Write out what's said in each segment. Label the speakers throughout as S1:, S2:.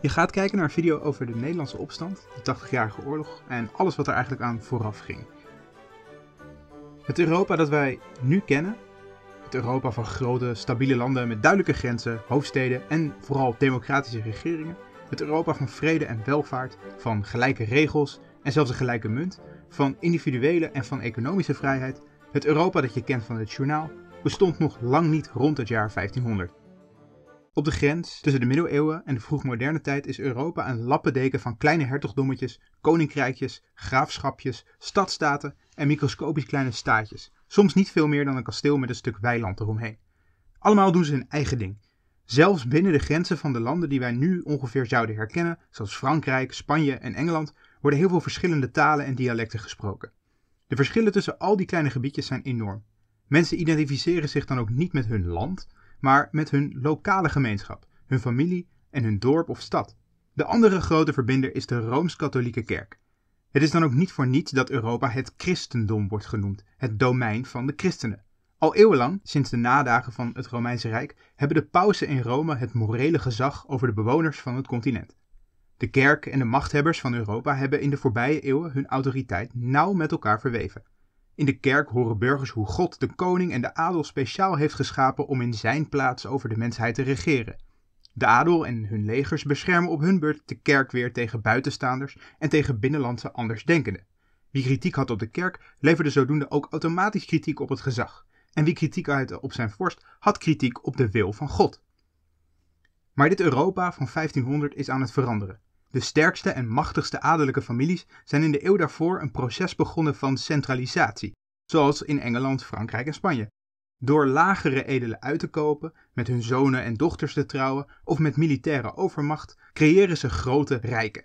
S1: je gaat kijken naar een video over de Nederlandse opstand, de 80-jarige oorlog en alles wat er eigenlijk aan vooraf ging. Het Europa dat wij nu kennen, het Europa van grote, stabiele landen met duidelijke grenzen, hoofdsteden en vooral democratische regeringen, het Europa van vrede en welvaart, van gelijke regels en zelfs een gelijke munt, van individuele en van economische vrijheid, het Europa dat je kent van het journaal, bestond nog lang niet rond het jaar 1500. Op de grens tussen de middeleeuwen en de vroegmoderne tijd is Europa een lappendeken van kleine hertogdommetjes, koninkrijkjes, graafschapjes, stadstaten en microscopisch kleine staatjes. Soms niet veel meer dan een kasteel met een stuk weiland eromheen. Allemaal doen ze hun eigen ding. Zelfs binnen de grenzen van de landen die wij nu ongeveer zouden herkennen, zoals Frankrijk, Spanje en Engeland, worden heel veel verschillende talen en dialecten gesproken. De verschillen tussen al die kleine gebiedjes zijn enorm. Mensen identificeren zich dan ook niet met hun land, maar met hun lokale gemeenschap, hun familie en hun dorp of stad. De andere grote verbinder is de Rooms-Katholieke Kerk. Het is dan ook niet voor niets dat Europa het christendom wordt genoemd, het domein van de christenen. Al eeuwenlang, sinds de nadagen van het Romeinse Rijk, hebben de pausen in Rome het morele gezag over de bewoners van het continent. De kerk en de machthebbers van Europa hebben in de voorbije eeuwen hun autoriteit nauw met elkaar verweven. In de kerk horen burgers hoe God de koning en de adel speciaal heeft geschapen om in zijn plaats over de mensheid te regeren. De adel en hun legers beschermen op hun beurt de kerk weer tegen buitenstaanders en tegen binnenlandse andersdenkenden. Wie kritiek had op de kerk, leverde zodoende ook automatisch kritiek op het gezag. En wie kritiek uitte op zijn vorst, had kritiek op de wil van God. Maar dit Europa van 1500 is aan het veranderen. De sterkste en machtigste adellijke families zijn in de eeuw daarvoor een proces begonnen van centralisatie, zoals in Engeland, Frankrijk en Spanje. Door lagere edelen uit te kopen, met hun zonen en dochters te trouwen of met militaire overmacht, creëren ze grote rijken.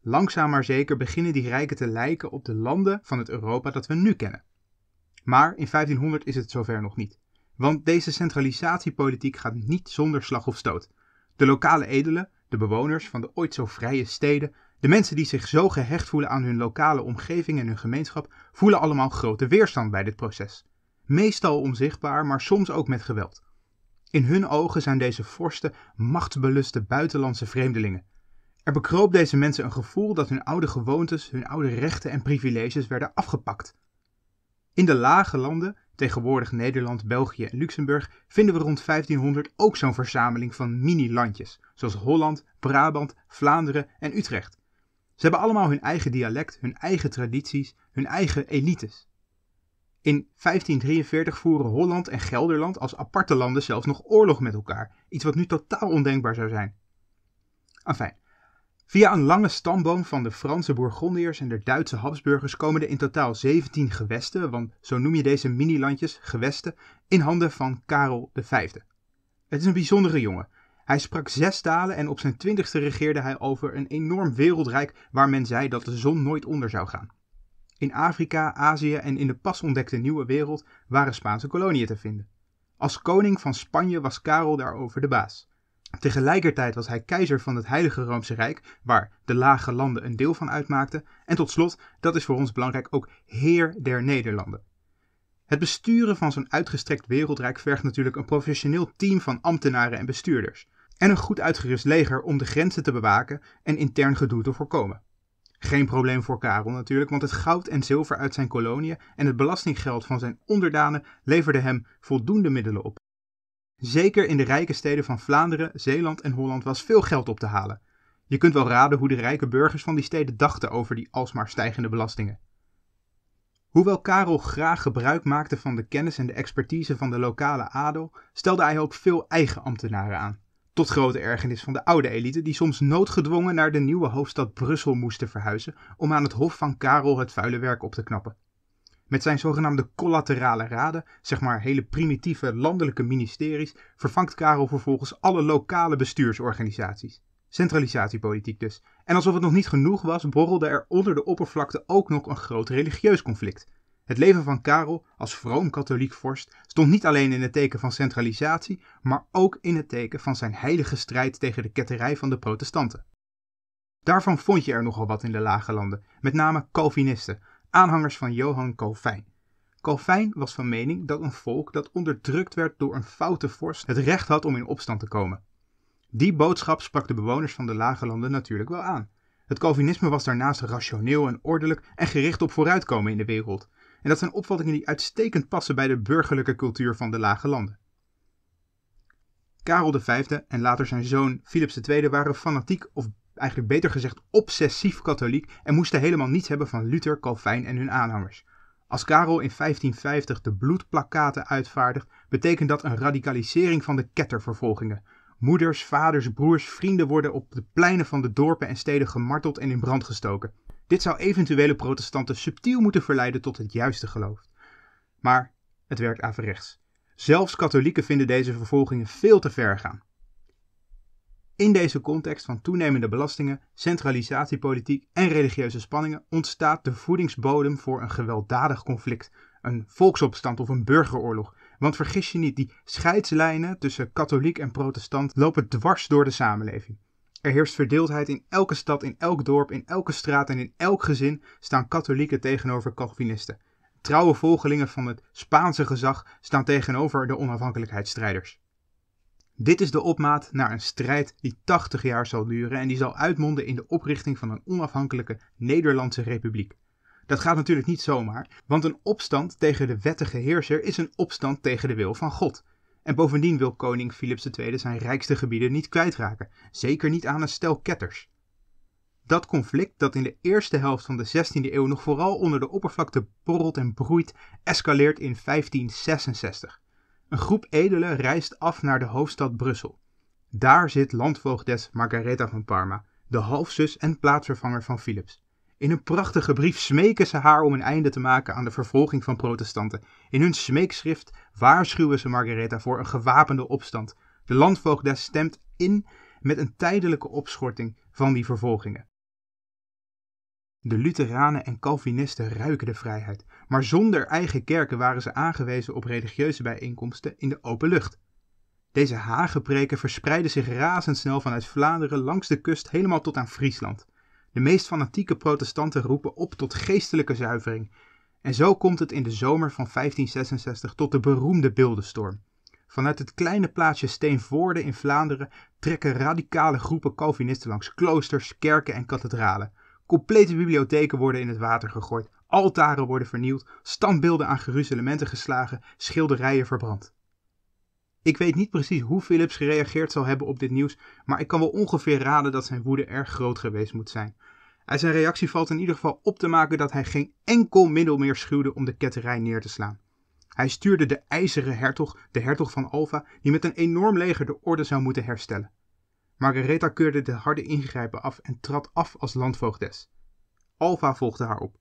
S1: Langzaam maar zeker beginnen die rijken te lijken op de landen van het Europa dat we nu kennen. Maar in 1500 is het zover nog niet. Want deze centralisatiepolitiek gaat niet zonder slag of stoot. De lokale edelen, de bewoners van de ooit zo vrije steden, de mensen die zich zo gehecht voelen aan hun lokale omgeving en hun gemeenschap, voelen allemaal grote weerstand bij dit proces. Meestal onzichtbaar, maar soms ook met geweld. In hun ogen zijn deze vorsten machtsbeluste buitenlandse vreemdelingen. Er bekroop deze mensen een gevoel dat hun oude gewoontes, hun oude rechten en privileges werden afgepakt. In de lage landen tegenwoordig Nederland, België en Luxemburg, vinden we rond 1500 ook zo'n verzameling van mini-landjes, zoals Holland, Brabant, Vlaanderen en Utrecht. Ze hebben allemaal hun eigen dialect, hun eigen tradities, hun eigen elites. In 1543 voeren Holland en Gelderland als aparte landen zelfs nog oorlog met elkaar, iets wat nu totaal ondenkbaar zou zijn. Enfin, Via een lange stamboom van de Franse Bourgondiërs en de Duitse Habsburgers komen er in totaal 17 gewesten, want zo noem je deze minilandjes gewesten, in handen van Karel V. Het is een bijzondere jongen. Hij sprak zes talen en op zijn twintigste regeerde hij over een enorm wereldrijk waar men zei dat de zon nooit onder zou gaan. In Afrika, Azië en in de pas ontdekte Nieuwe Wereld waren Spaanse koloniën te vinden. Als koning van Spanje was Karel daarover de baas. Tegelijkertijd was hij keizer van het Heilige Roomse Rijk, waar de Lage Landen een deel van uitmaakten, en tot slot, dat is voor ons belangrijk, ook Heer der Nederlanden. Het besturen van zo'n uitgestrekt wereldrijk vergt natuurlijk een professioneel team van ambtenaren en bestuurders, en een goed uitgerust leger om de grenzen te bewaken en intern gedoe te voorkomen. Geen probleem voor Karel natuurlijk, want het goud en zilver uit zijn koloniën en het belastinggeld van zijn onderdanen leverden hem voldoende middelen op. Zeker in de rijke steden van Vlaanderen, Zeeland en Holland was veel geld op te halen. Je kunt wel raden hoe de rijke burgers van die steden dachten over die alsmaar stijgende belastingen. Hoewel Karel graag gebruik maakte van de kennis en de expertise van de lokale adel, stelde hij ook veel eigen ambtenaren aan. Tot grote ergernis van de oude elite, die soms noodgedwongen naar de nieuwe hoofdstad Brussel moesten verhuizen om aan het hof van Karel het vuile werk op te knappen. Met zijn zogenaamde collaterale raden, zeg maar hele primitieve landelijke ministeries, vervangt Karel vervolgens alle lokale bestuursorganisaties. Centralisatiepolitiek dus. En alsof het nog niet genoeg was, borrelde er onder de oppervlakte ook nog een groot religieus conflict. Het leven van Karel als vroom katholiek vorst stond niet alleen in het teken van centralisatie, maar ook in het teken van zijn heilige strijd tegen de ketterij van de protestanten. Daarvan vond je er nogal wat in de lage landen, met name Calvinisten, aanhangers van Johan Calvijn. Calvijn was van mening dat een volk dat onderdrukt werd door een foute vorst het recht had om in opstand te komen. Die boodschap sprak de bewoners van de lage landen natuurlijk wel aan. Het Calvinisme was daarnaast rationeel en ordelijk en gericht op vooruitkomen in de wereld. En dat zijn opvattingen die uitstekend passen bij de burgerlijke cultuur van de lage landen. Karel V en later zijn zoon Philips II waren fanatiek of eigenlijk beter gezegd obsessief katholiek en moesten helemaal niets hebben van Luther, Calvijn en hun aanhangers. Als Karel in 1550 de bloedplakaten uitvaardigt, betekent dat een radicalisering van de kettervervolgingen. Moeders, vaders, broers, vrienden worden op de pleinen van de dorpen en steden gemarteld en in brand gestoken. Dit zou eventuele protestanten subtiel moeten verleiden tot het juiste geloof. Maar het werkt averechts. Zelfs katholieken vinden deze vervolgingen veel te ver gaan. In deze context van toenemende belastingen, centralisatiepolitiek en religieuze spanningen ontstaat de voedingsbodem voor een gewelddadig conflict, een volksopstand of een burgeroorlog. Want vergis je niet, die scheidslijnen tussen katholiek en protestant lopen dwars door de samenleving. Er heerst verdeeldheid in elke stad, in elk dorp, in elke straat en in elk gezin staan katholieken tegenover Calvinisten. Trouwe volgelingen van het Spaanse gezag staan tegenover de onafhankelijkheidsstrijders. Dit is de opmaat naar een strijd die 80 jaar zal duren en die zal uitmonden in de oprichting van een onafhankelijke Nederlandse Republiek. Dat gaat natuurlijk niet zomaar, want een opstand tegen de wettige heerser is een opstand tegen de wil van God. En bovendien wil koning Philips II zijn rijkste gebieden niet kwijtraken, zeker niet aan een stel ketters. Dat conflict dat in de eerste helft van de 16e eeuw nog vooral onder de oppervlakte borrelt en broeit, escaleert in 1566. Een groep edelen reist af naar de hoofdstad Brussel. Daar zit landvoogdes Margaretha van Parma, de halfzus en plaatsvervanger van Philips. In een prachtige brief smeken ze haar om een einde te maken aan de vervolging van protestanten. In hun smeekschrift waarschuwen ze Margaretha voor een gewapende opstand. De landvoogdes stemt in met een tijdelijke opschorting van die vervolgingen. De Lutheranen en Calvinisten ruiken de vrijheid, maar zonder eigen kerken waren ze aangewezen op religieuze bijeenkomsten in de open lucht. Deze hagepreken verspreidden zich razendsnel vanuit Vlaanderen langs de kust helemaal tot aan Friesland. De meest fanatieke protestanten roepen op tot geestelijke zuivering. En zo komt het in de zomer van 1566 tot de beroemde beeldenstorm. Vanuit het kleine plaatsje Steenvoorde in Vlaanderen trekken radicale groepen Calvinisten langs kloosters, kerken en kathedralen. Complete bibliotheken worden in het water gegooid, altaren worden vernield, standbeelden aan geruzelementen geslagen, schilderijen verbrand. Ik weet niet precies hoe Philips gereageerd zal hebben op dit nieuws, maar ik kan wel ongeveer raden dat zijn woede erg groot geweest moet zijn. Uit zijn reactie valt in ieder geval op te maken dat hij geen enkel middel meer schuwde om de ketterij neer te slaan. Hij stuurde de ijzeren hertog, de hertog van Alva, die met een enorm leger de orde zou moeten herstellen. Margaretha keurde de harde ingrijpen af en trad af als landvoogdes. Alva volgde haar op.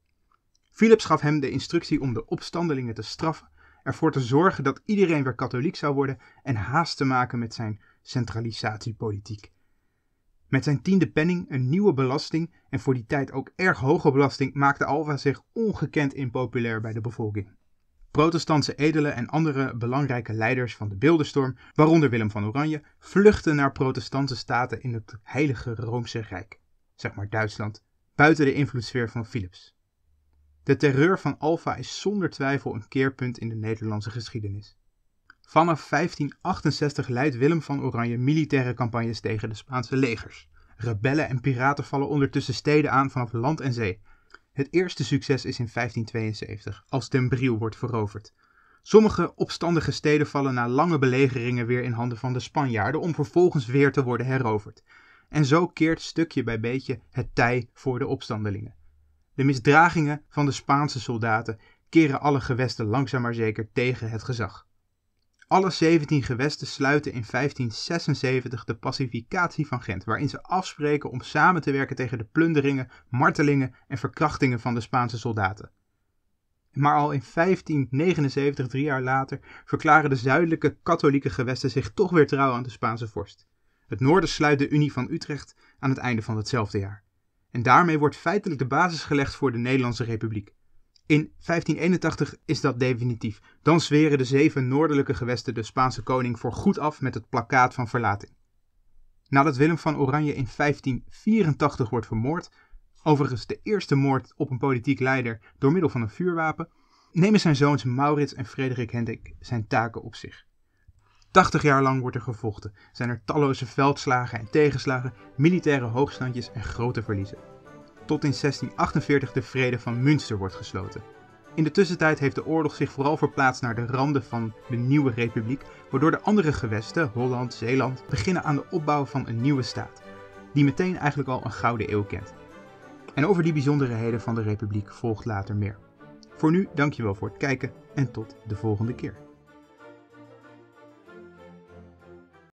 S1: Philips gaf hem de instructie om de opstandelingen te straffen, ervoor te zorgen dat iedereen weer katholiek zou worden en haast te maken met zijn centralisatiepolitiek. Met zijn tiende penning een nieuwe belasting en voor die tijd ook erg hoge belasting maakte Alva zich ongekend impopulair bij de bevolking. Protestantse edelen en andere belangrijke leiders van de beeldenstorm, waaronder Willem van Oranje, vluchten naar protestantse staten in het Heilige Roomse Rijk, zeg maar Duitsland, buiten de invloedssfeer van Philips. De terreur van Alfa is zonder twijfel een keerpunt in de Nederlandse geschiedenis. Vanaf 1568 leidt Willem van Oranje militaire campagnes tegen de Spaanse legers. Rebellen en piraten vallen ondertussen steden aan vanaf land en zee, het eerste succes is in 1572, als Den Briel wordt veroverd. Sommige opstandige steden vallen na lange belegeringen weer in handen van de Spanjaarden om vervolgens weer te worden heroverd. En zo keert stukje bij beetje het tij voor de opstandelingen. De misdragingen van de Spaanse soldaten keren alle gewesten langzaam maar zeker tegen het gezag. Alle 17 gewesten sluiten in 1576 de pacificatie van Gent, waarin ze afspreken om samen te werken tegen de plunderingen, martelingen en verkrachtingen van de Spaanse soldaten. Maar al in 1579, drie jaar later, verklaren de zuidelijke katholieke gewesten zich toch weer trouw aan de Spaanse vorst. Het noorden sluit de Unie van Utrecht aan het einde van hetzelfde jaar. En daarmee wordt feitelijk de basis gelegd voor de Nederlandse Republiek. In 1581 is dat definitief. Dan zweren de zeven noordelijke gewesten de Spaanse koning voor goed af met het plakkaat van verlating. Nadat Willem van Oranje in 1584 wordt vermoord, overigens de eerste moord op een politiek leider door middel van een vuurwapen, nemen zijn zoons Maurits en Frederik Hendrik zijn taken op zich. 80 jaar lang wordt er gevochten, zijn er talloze veldslagen en tegenslagen, militaire hoogstandjes en grote verliezen tot in 1648 de Vrede van Münster wordt gesloten. In de tussentijd heeft de oorlog zich vooral verplaatst naar de randen van de nieuwe republiek, waardoor de andere gewesten, Holland, Zeeland, beginnen aan de opbouw van een nieuwe staat, die meteen eigenlijk al een gouden eeuw kent. En over die bijzonderheden van de republiek volgt later meer. Voor nu, dankjewel voor het kijken en tot de volgende keer.